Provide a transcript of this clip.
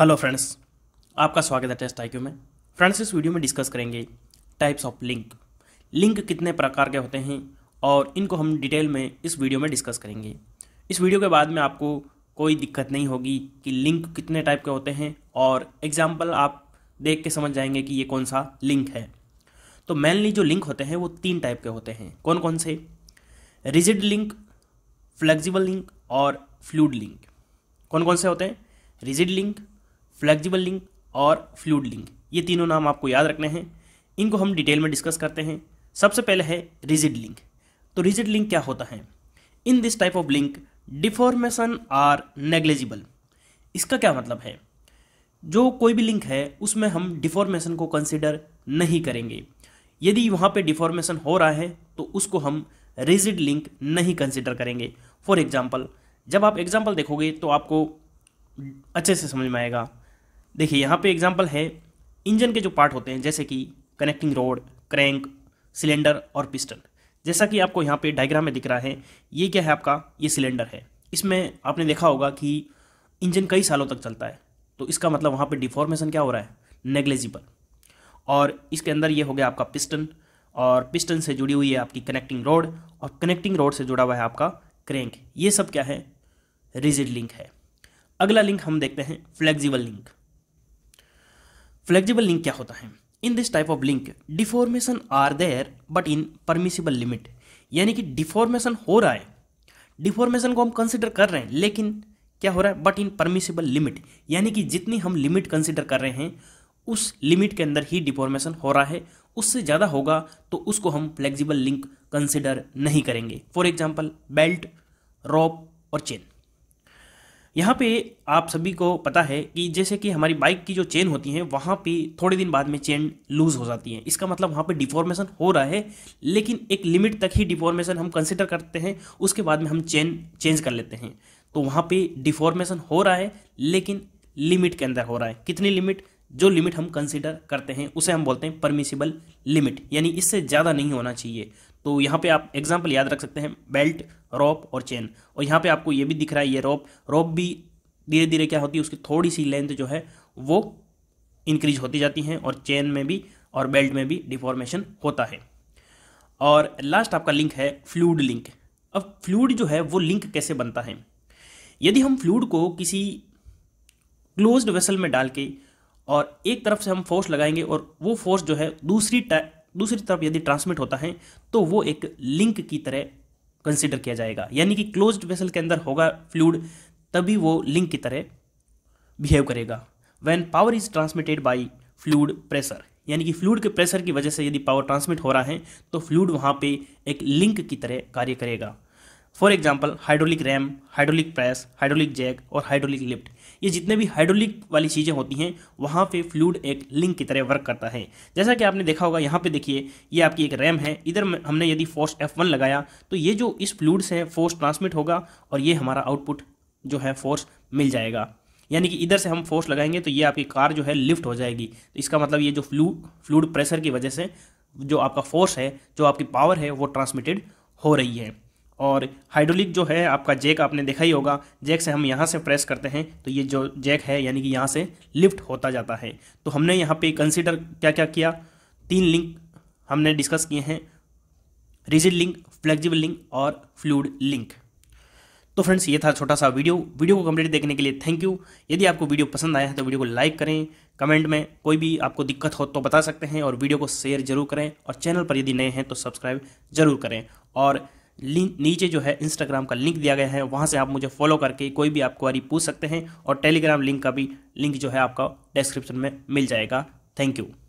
hello friends आपका स्वागत है टेस्ट आईक्यू में फ्रेंड्स इस वीडियो में डिस्कस करेंगे टाइप्स ऑफ लिंक लिंक कितने प्रकार के होते हैं और इनको हम डिटेल में इस वीडियो में डिस्कस करेंगे इस वीडियो के बाद में आपको कोई दिक्कत नहीं होगी कि लिंक कितने टाइप के होते हैं और एग्जाम्पल आप देख के समझ जाएंगे कि ये कौन सा लिंक है तो मेनली जो लिंक होते हैं वो तीन टाइप के होते हैं कौन कौन से रिजिड लिंक फ्लेक्जिबल लिंक और फ्लूड लिंक कौन कौन से होते हैं रिजिड लिंक फ्लेक्जिबल लिंक और फ्लूड लिंक ये तीनों नाम आपको याद रखने हैं इनको हम डिटेल में डिस्कस करते हैं सबसे पहले है रिजिड लिंक तो रिजिड लिंक क्या होता है in this type of link deformation are negligible इसका क्या मतलब है जो कोई भी लिंक है उसमें हम डिफॉर्मेशन को कंसिडर नहीं करेंगे यदि वहाँ पे डिफॉर्मेशन हो रहा है तो उसको हम रिजिड लिंक नहीं कंसिडर करेंगे फॉर एग्जाम्पल जब आप एग्जाम्पल देखोगे तो आपको अच्छे से समझ में आएगा देखिए यहाँ पे एग्जाम्पल है इंजन के जो पार्ट होते हैं जैसे कि कनेक्टिंग रोड क्रैंक सिलेंडर और पिस्टन जैसा कि आपको यहाँ पे डायग्राम में दिख रहा है ये क्या है आपका ये सिलेंडर है इसमें आपने देखा होगा कि इंजन कई सालों तक चलता है तो इसका मतलब वहाँ पे डिफॉर्मेशन क्या हो रहा है नेग्लेजिबल और इसके अंदर ये हो गया आपका पिस्टन और पिस्टन से जुड़ी हुई है आपकी कनेक्टिंग रोड और कनेक्टिंग रोड से जुड़ा हुआ है आपका क्रैंक ये सब क्या है रिजिड लिंक है अगला लिंक हम देखते हैं फ्लेक्सिबल लिंक फ्लेक्जिबल लिंक क्या होता है in this type of link deformation are there but in permissible limit यानी कि डिफॉर्मेशन हो रहा है डिफॉर्मेशन को हम कंसिडर कर रहे हैं लेकिन क्या हो रहा है बट इन परमिसिबल लिमिट यानी कि जितनी हम लिमिट कंसिडर कर रहे हैं उस लिमिट के अंदर ही डिफॉर्मेशन हो रहा है उससे ज़्यादा होगा तो उसको हम फ्लेक्जिबल लिंक कंसिडर नहीं करेंगे फॉर एग्जाम्पल बेल्ट रॉप और चेन यहाँ पे आप सभी को पता है कि जैसे कि हमारी बाइक की जो चेन होती है वहाँ पे थोड़े दिन बाद में चेन लूज हो जाती है इसका मतलब वहाँ पे डिफॉर्मेशन हो रहा है लेकिन एक लिमिट तक ही डिफॉर्मेशन हम कंसिडर करते हैं उसके बाद में हम चेन चेंज कर लेते हैं तो वहाँ पे डिफॉर्मेशन हो रहा है लेकिन लिमिट के अंदर हो रहा है कितनी लिमिट जो लिमिट हम कंसिडर करते हैं उसे हम बोलते हैं परमिसिबल लिमिट यानी इससे ज़्यादा नहीं होना चाहिए तो यहाँ पे आप एग्जाम्पल याद रख सकते हैं बेल्ट रॉप और चेन और यहाँ पे आपको ये भी दिख रहा है ये रॉप रॉप भी धीरे धीरे क्या होती है उसकी थोड़ी सी लेंथ जो है वो इंक्रीज होती जाती है और चेन में भी और बेल्ट में भी डिफॉर्मेशन होता है और लास्ट आपका लिंक है फ्लूड लिंक अब फ्लूड जो है वो लिंक कैसे बनता है यदि हम फ्लूड को किसी क्लोज्ड वेसल में डाल के और एक तरफ से हम फोर्स लगाएंगे और वो फोर्स जो है दूसरी दूसरी तरफ यदि ट्रांसमिट होता है तो वो एक लिंक की तरह कंसिडर किया जाएगा यानी कि क्लोज्ड वेसल के अंदर होगा फ्लूड तभी वो लिंक की तरह बिहेव करेगा when power is transmitted by fluid pressure यानी कि फ्लूड के प्रेशर की वजह से यदि पावर ट्रांसमिट हो रहा है तो फ्लूड वहाँ पे एक लिंक की तरह कार्य करेगा for example hydraulic ram hydraulic press hydraulic jack और हाइड्रोलिक लिफ्ट ये जितने भी हाइड्रोलिक वाली चीज़ें होती हैं वहाँ पे फ्लूड एक लिंक की तरह वर्क करता है जैसा कि आपने देखा होगा यहाँ पे देखिए ये आपकी एक रैम है इधर हमने यदि फोर्स F1 लगाया तो ये जो इस फ्लूड से फोर्स ट्रांसमिट होगा और ये हमारा आउटपुट जो है फोर्स मिल जाएगा यानी कि इधर से हम फोर्स लगाएंगे तो ये आपकी कार जो है लिफ्ट हो जाएगी तो इसका मतलब ये जो फ्लू फ्लूड प्रेशर की वजह से जो आपका फोर्स है जो आपकी पावर है वो ट्रांसमिटेड हो रही है और हाइड्रोलिक जो है आपका जैक आपने देखा ही होगा जैक से हम यहाँ से प्रेस करते हैं तो ये जो जैक है यानी कि यहाँ से लिफ्ट होता जाता है तो हमने यहाँ पे कंसिडर क्या क्या किया तीन लिंक हमने डिस्कस किए हैं रिजिड लिंक फ्लेक्जिबल लिंक और फ्लूड लिंक तो फ्रेंड्स ये था छोटा सा वीडियो वीडियो को कम्प्लीट देखने के लिए थैंक यू यदि आपको वीडियो पसंद आया है तो वीडियो को लाइक करें कमेंट में कोई भी आपको दिक्कत हो तो बता सकते हैं और वीडियो को शेयर जरूर करें और चैनल पर यदि नए हैं तो सब्सक्राइब जरूर करें और लिंक नीचे जो है इंस्टाग्राम का लिंक दिया गया है वहाँ से आप मुझे फॉलो करके कोई भी आप क्वारी पूछ सकते हैं और टेलीग्राम लिंक का भी लिंक जो है आपका डिस्क्रिप्शन में मिल जाएगा थैंक यू